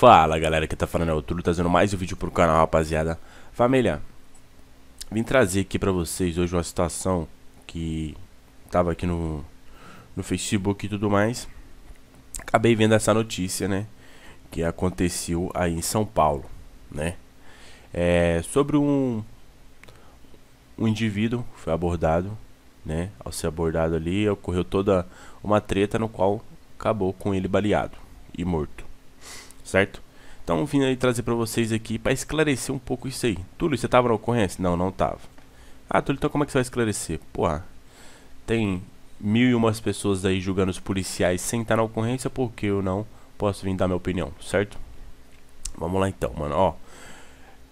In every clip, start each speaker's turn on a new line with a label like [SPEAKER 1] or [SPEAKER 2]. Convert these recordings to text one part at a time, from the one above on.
[SPEAKER 1] Fala galera, que tá falando é o Tudo, trazendo mais um vídeo pro canal rapaziada Família, vim trazer aqui pra vocês hoje uma situação que tava aqui no, no Facebook e tudo mais Acabei vendo essa notícia, né, que aconteceu aí em São Paulo, né é, Sobre um, um indivíduo foi abordado, né, ao ser abordado ali ocorreu toda uma treta no qual acabou com ele baleado e morto certo? Então vim aí trazer para vocês aqui para esclarecer um pouco isso aí. Túlio, você tava na ocorrência? Não, não tava. Ah, Túlio, então como é que você vai esclarecer? Porra, ah, tem mil e umas pessoas aí julgando os policiais sem estar na ocorrência porque eu não posso vir dar minha opinião, certo? Vamos lá então, mano, ó.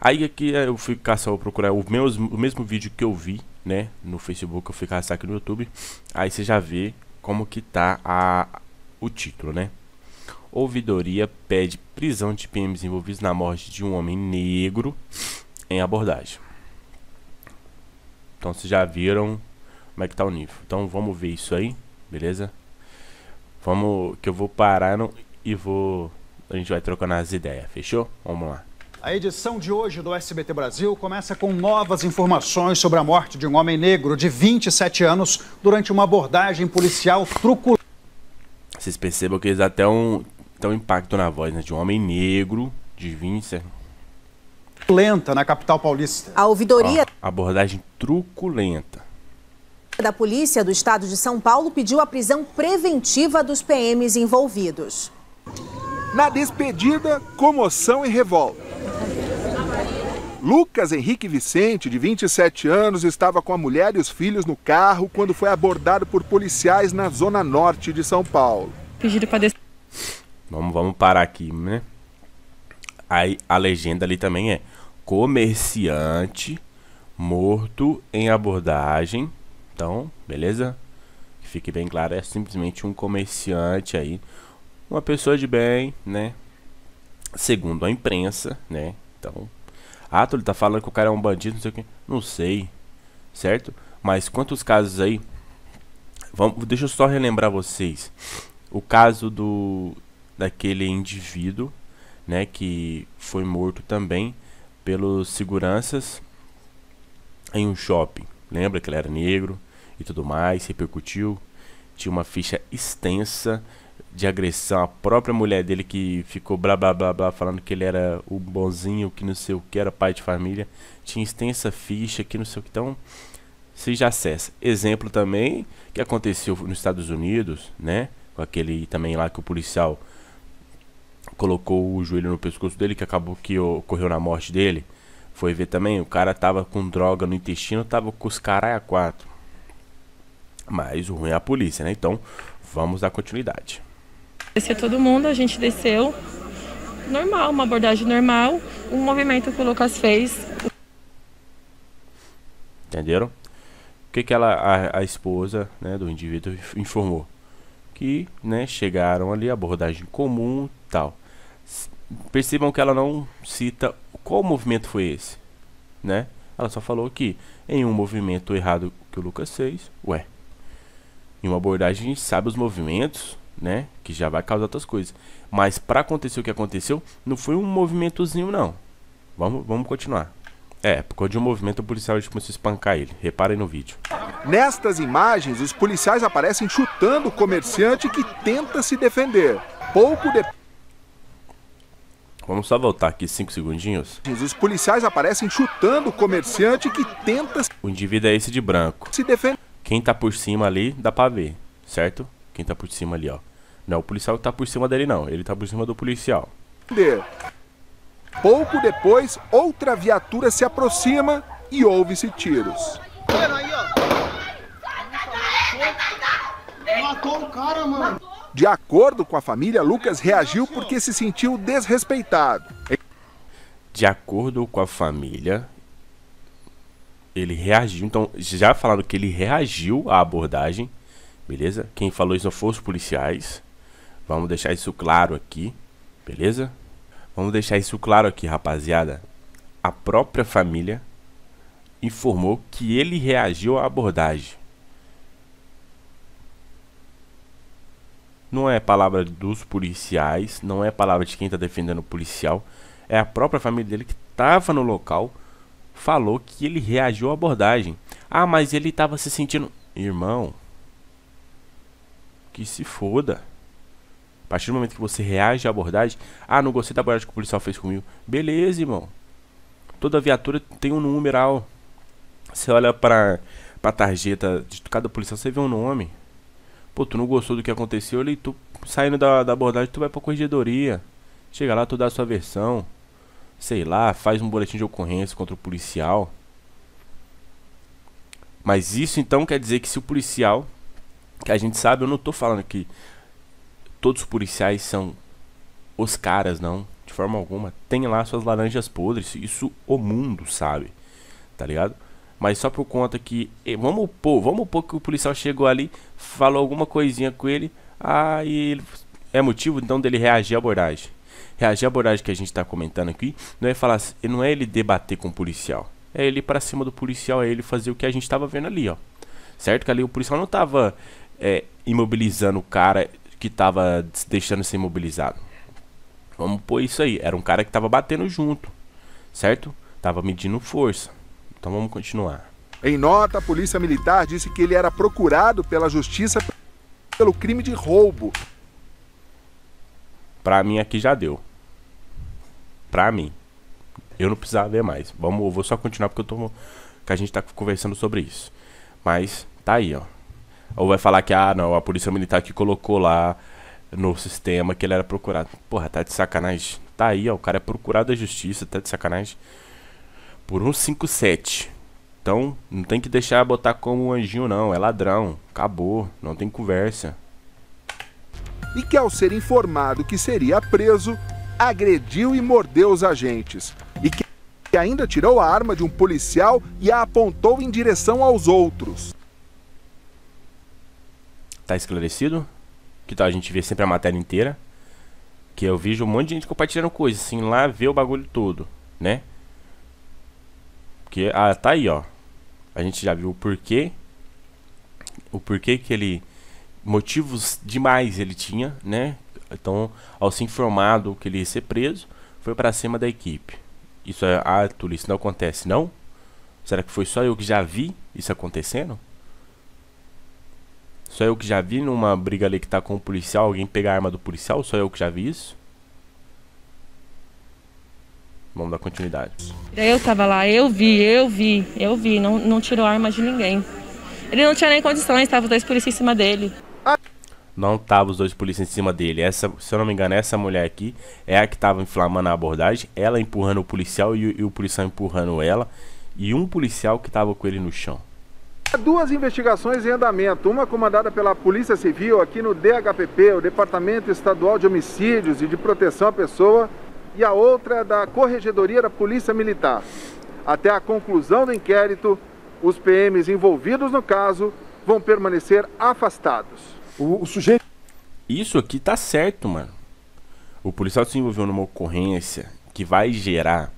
[SPEAKER 1] Aí aqui é, eu fui caçar, eu procurar o, meus, o mesmo vídeo que eu vi, né, no Facebook, eu fui caçar aqui no YouTube. Aí você já vê como que tá a, o título, né? ouvidoria pede prisão de PMs envolvidos na morte de um homem negro em abordagem. Então vocês já viram como é que tá o nível. Então vamos ver isso aí, beleza? Vamos que eu vou parar no, e vou a gente vai trocando as ideias, fechou? Vamos lá.
[SPEAKER 2] A edição de hoje do SBT Brasil começa com novas informações sobre a morte de um homem negro de 27 anos durante
[SPEAKER 1] uma abordagem policial truculenta. Vocês percebam que eles até um, então, impacto na voz né, de um homem negro de 20. Lenta na capital paulista. A ouvidoria. Ó, abordagem truculenta
[SPEAKER 2] da Polícia do Estado de São Paulo pediu a prisão preventiva dos PMs envolvidos. Na despedida, comoção e revolta. Lucas Henrique Vicente, de 27 anos, estava com a mulher e os filhos no carro quando foi abordado por policiais na zona norte de São Paulo. Pediram para
[SPEAKER 1] Vamos, vamos parar aqui, né? Aí a legenda ali também é comerciante morto em abordagem. Então, beleza? fique bem claro, é simplesmente um comerciante aí, uma pessoa de bem, né? Segundo a imprensa, né? Então, ah, tu tá falando que o cara é um bandido, não sei o que. Não sei, certo? Mas quantos casos aí? Vamos, deixa eu só relembrar vocês. O caso do daquele indivíduo, né, que foi morto também pelos seguranças em um shopping. Lembra que ele era negro e tudo mais, repercutiu. Tinha uma ficha extensa de agressão. A própria mulher dele que ficou blá blá blá blá falando que ele era o bonzinho, que não sei o que, era pai de família. Tinha extensa ficha que não sei o que. Então, se já Exemplo também que aconteceu nos Estados Unidos, né? Com aquele também lá que o policial colocou o joelho no pescoço dele, que acabou que ocorreu na morte dele. Foi ver também, o cara tava com droga no intestino, tava com os carai a quatro. Mas o ruim é a polícia, né? Então, vamos dar continuidade. Desceu todo mundo, a gente desceu. Normal, uma abordagem normal. Um movimento que o Lucas fez. Entenderam? O que, que ela, a, a esposa né, do indivíduo informou? Que né, chegaram ali, abordagem comum tal percebam que ela não cita qual movimento foi esse, né? Ela só falou que em um movimento errado que o Lucas fez, ué. Em uma abordagem a gente sabe os movimentos, né? Que já vai causar outras coisas. Mas para acontecer o que aconteceu, não foi um movimentozinho não. Vamos, vamos continuar. É, por causa de um movimento o policial começou a espancar ele. Reparem no vídeo.
[SPEAKER 2] Nestas imagens, os policiais aparecem chutando o comerciante que tenta se defender. Pouco depois
[SPEAKER 1] Vamos só voltar aqui cinco segundinhos.
[SPEAKER 2] Os policiais aparecem chutando
[SPEAKER 1] o comerciante que tenta. O indivíduo é esse de branco. Se defende. Quem tá por cima ali dá pra ver, certo? Quem tá por cima ali, ó. Não, é o policial tá por cima dele, não. Ele tá por cima do policial. Pouco depois, outra viatura se
[SPEAKER 2] aproxima e ouve-se tiros.
[SPEAKER 1] Matou o cara, mano.
[SPEAKER 2] De acordo com a família, Lucas reagiu porque se sentiu desrespeitado.
[SPEAKER 1] De acordo com a família, ele reagiu. Então, já falaram que ele reagiu à abordagem, beleza? Quem falou isso não foram os policiais. Vamos deixar isso claro aqui, beleza? Vamos deixar isso claro aqui, rapaziada. A própria família informou que ele reagiu à abordagem. Não é palavra dos policiais, não é palavra de quem está defendendo o policial. É a própria família dele que estava no local, falou que ele reagiu à abordagem. Ah, mas ele estava se sentindo. Irmão, que se foda. A partir do momento que você reage à abordagem, ah, não gostei da abordagem que o policial fez comigo. Beleza, irmão. Toda viatura tem um numeral. Você olha para a tarjeta de cada policial, você vê um nome. Pô, tu não gostou do que aconteceu ali, tu saindo da, da abordagem, tu vai pra corregedoria. Chega lá, tu dá a sua versão. Sei lá, faz um boletim de ocorrência contra o policial. Mas isso então quer dizer que se o policial, que a gente sabe, eu não tô falando que todos os policiais são os caras, não. De forma alguma. Tem lá suas laranjas podres. Isso o mundo sabe. Tá ligado? Mas só por conta que. Eh, vamos pôr, vamos pôr que o policial chegou ali, falou alguma coisinha com ele. Aí é motivo então dele reagir à abordagem. Reagir à abordagem que a gente está comentando aqui não é falar, não é ele debater com o policial. É ele para cima do policial, é ele fazer o que a gente estava vendo ali, ó. Certo que ali o policial não estava é, eh, imobilizando o cara que estava deixando ser imobilizado. Vamos pôr isso aí. Era um cara que estava batendo junto, certo? Tava medindo força. Então vamos continuar.
[SPEAKER 2] Em nota, a Polícia Militar disse que ele era procurado pela Justiça pelo crime de roubo.
[SPEAKER 1] Pra mim aqui já deu. Pra mim. Eu não precisava ver mais. Vamos, eu vou só continuar porque eu tô. Que a gente tá conversando sobre isso. Mas tá aí, ó. Ou vai falar que, ah, não, a Polícia Militar que colocou lá no sistema que ele era procurado. Porra, tá de sacanagem. Tá aí, ó. O cara é procurado da justiça, tá de sacanagem por 157. Então, não tem que deixar botar como anjinho não, é ladrão, acabou, não tem conversa.
[SPEAKER 2] E que ao ser informado que seria preso, agrediu e mordeu os agentes. E que ainda tirou a arma de um policial e a apontou em direção aos outros.
[SPEAKER 1] Tá esclarecido? Que tal a gente ver sempre a matéria inteira? Que eu vejo um monte de gente compartilhando coisas, assim, lá ver o bagulho todo, né? Porque, ah, tá aí, ó. A gente já viu o porquê. O porquê que ele. Motivos demais ele tinha, né? Então, ao se informado que ele ia ser preso, foi para cima da equipe. Isso é. Ah, Túlio, isso não acontece, não? Será que foi só eu que já vi isso acontecendo? Só eu que já vi numa briga ali que tá com o policial, alguém pegar a arma do policial? Só eu que já vi isso? Vamos dar continuidade. Eu estava lá, eu vi, eu vi, eu vi. Não, não tirou arma de ninguém. Ele não tinha nem condições, estavam dois policiais em cima dele. Não tava os dois policiais em cima dele. Essa, se eu não me engano, essa mulher aqui é a que estava inflamando a abordagem. Ela empurrando o policial e, e o policial empurrando ela. E um policial que estava com ele no chão.
[SPEAKER 2] duas investigações em andamento, uma comandada pela Polícia Civil aqui no DHPP, o Departamento Estadual de Homicídios e de Proteção à Pessoa, e a outra da Corregedoria da Polícia Militar. Até a conclusão do inquérito, os PMs envolvidos no caso vão permanecer afastados.
[SPEAKER 1] O, o sujeito. Isso aqui tá certo, mano. O policial se envolveu numa ocorrência que vai gerar,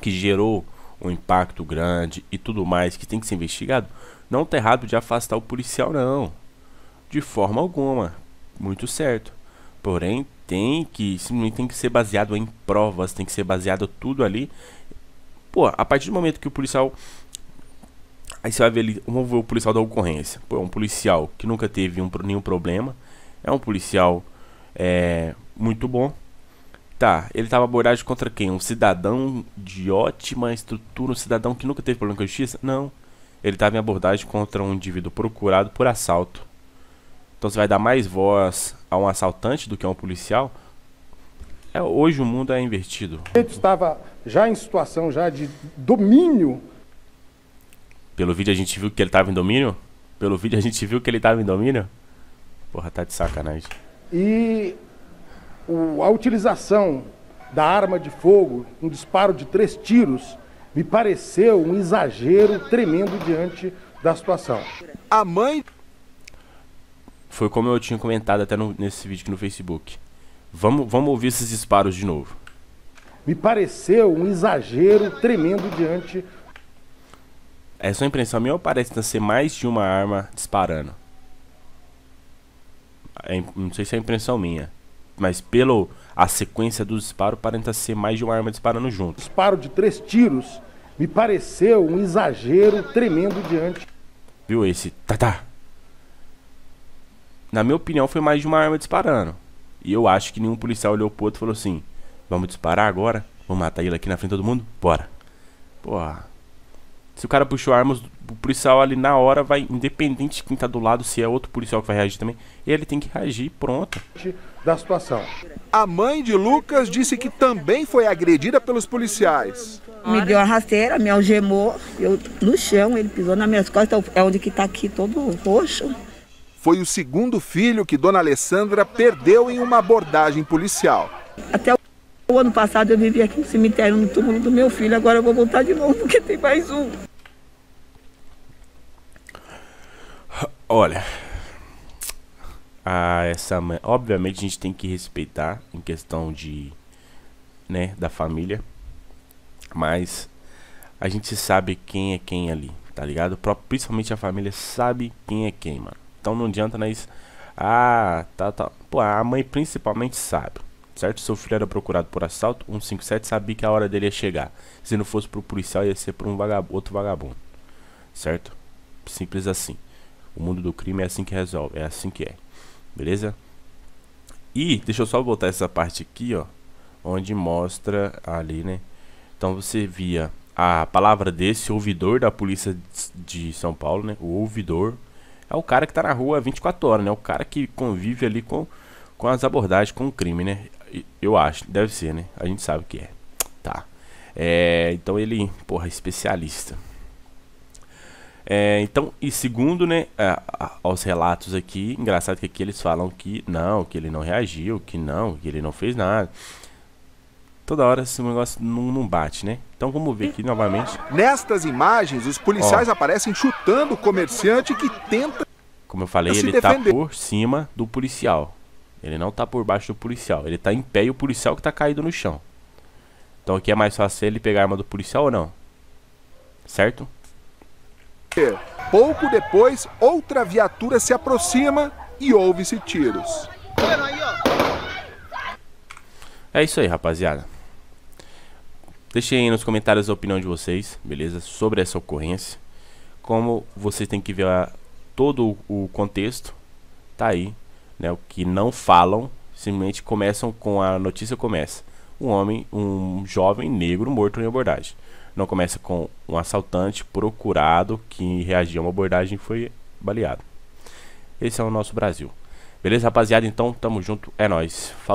[SPEAKER 1] que gerou um impacto grande e tudo mais, que tem que ser investigado. Não tá errado de afastar o policial, não. De forma alguma. Muito certo. Porém, tem que simplesmente tem que ser baseado em provas, tem que ser baseado tudo ali. Pô, a partir do momento que o policial aí você vai ver ali, vamos ver o policial da ocorrência. Pô, é um policial que nunca teve um, nenhum problema, é um policial é, muito bom. Tá, ele tava abordagem contra quem? Um cidadão de ótima estrutura, um cidadão que nunca teve problema com a justiça? Não. Ele tava em abordagem contra um indivíduo procurado por assalto. Então você vai dar mais voz a um assaltante do que a um policial, é, hoje o mundo é invertido.
[SPEAKER 2] Ele estava já em situação já de domínio.
[SPEAKER 1] Pelo vídeo a gente viu que ele estava em domínio? Pelo vídeo a gente viu que ele estava em domínio? Porra, tá de sacanagem.
[SPEAKER 2] E o, a utilização da arma de fogo, um disparo de três tiros, me pareceu um exagero tremendo diante da situação. A mãe
[SPEAKER 1] foi como eu tinha comentado até no, nesse vídeo aqui no Facebook. Vamos, vamos ouvir esses disparos de novo.
[SPEAKER 2] Me pareceu um exagero tremendo diante.
[SPEAKER 1] É só impressão minha ou parece ser mais de uma arma disparando? É, não sei se é impressão minha. Mas pelo a sequência do disparo, parece ser mais de uma arma disparando junto. Disparo de três tiros me pareceu um exagero tremendo diante. Viu esse? Tá, tá. Na minha opinião, foi mais de uma arma disparando. E eu acho que nenhum policial olhou pro outro e falou assim: Vamos disparar agora? Vamos matar ele aqui na frente de todo mundo? Bora. Porra. Se o cara puxou armas, o policial ali na hora vai, independente de quem tá do lado, se é outro policial que vai reagir também, ele tem que reagir, pronto. Da situação.
[SPEAKER 2] A mãe de Lucas disse que também foi agredida pelos policiais.
[SPEAKER 1] Me deu uma rasteira, me algemou, eu no chão, ele pisou nas minhas costas, é onde que tá aqui todo roxo
[SPEAKER 2] foi o segundo filho que Dona Alessandra perdeu em uma abordagem policial.
[SPEAKER 1] Até o ano passado eu vivi aqui no cemitério, no túmulo do meu filho. Agora eu vou voltar de novo porque tem mais um. Olha, a essa mãe, obviamente a gente tem que respeitar em questão de, né, da família, mas a gente sabe quem é quem ali, tá ligado? Principalmente a família sabe quem é quem, mano. Então não adianta nós. Né? Ah, tá, tá. Pô, a mãe principalmente sabe. Certo? Seu filho era procurado por assalto, 157 sabia que a hora dele ia chegar. Se não fosse pro policial, ia ser pra um outro vagabundo. Certo? Simples assim. O mundo do crime é assim que resolve, é assim que é. Beleza? E deixa eu só voltar essa parte aqui, ó, onde mostra ali, né? Então você via a palavra desse ouvidor da polícia de São Paulo, né? O ouvidor é o cara que está na rua 24 horas, né? O cara que convive ali com, com as abordagens, com o crime, né? Eu acho, deve ser, né? A gente sabe que é. Tá. É, então ele, porra, é especialista. É, então, e segundo, né, a, a, aos relatos aqui, engraçado que aqui eles falam que não, que ele não reagiu, que não, que ele não fez nada. Toda hora esse negócio não, não bate, né? Então vamos ver aqui novamente.
[SPEAKER 2] Nestas imagens, os policiais Ó. aparecem chutando o comerciante que tenta.
[SPEAKER 1] Como eu falei, ele tá defender. tá por cima do policial. Ele não tá por baixo do policial. Ele tá em pé e o policial que tá caído no chão. Então aqui é mais fácil ele pegar a arma do policial ou não? Certo? Pouco depois, outra viatura se
[SPEAKER 2] aproxima e ouve-se tiros.
[SPEAKER 1] É isso aí, rapaziada. Deixem aí nos comentários a opinião de vocês, beleza? Sobre essa ocorrência. Como vocês têm que ver todo o contexto, tá aí, né? O que não falam, simplesmente começam com a notícia começa. Um homem, um jovem negro morto em abordagem. Não começa com um assaltante procurado que reagiu a uma abordagem e foi baleado. Esse é o nosso Brasil. Beleza, rapaziada? Então, tamo junto. É nós. Falou.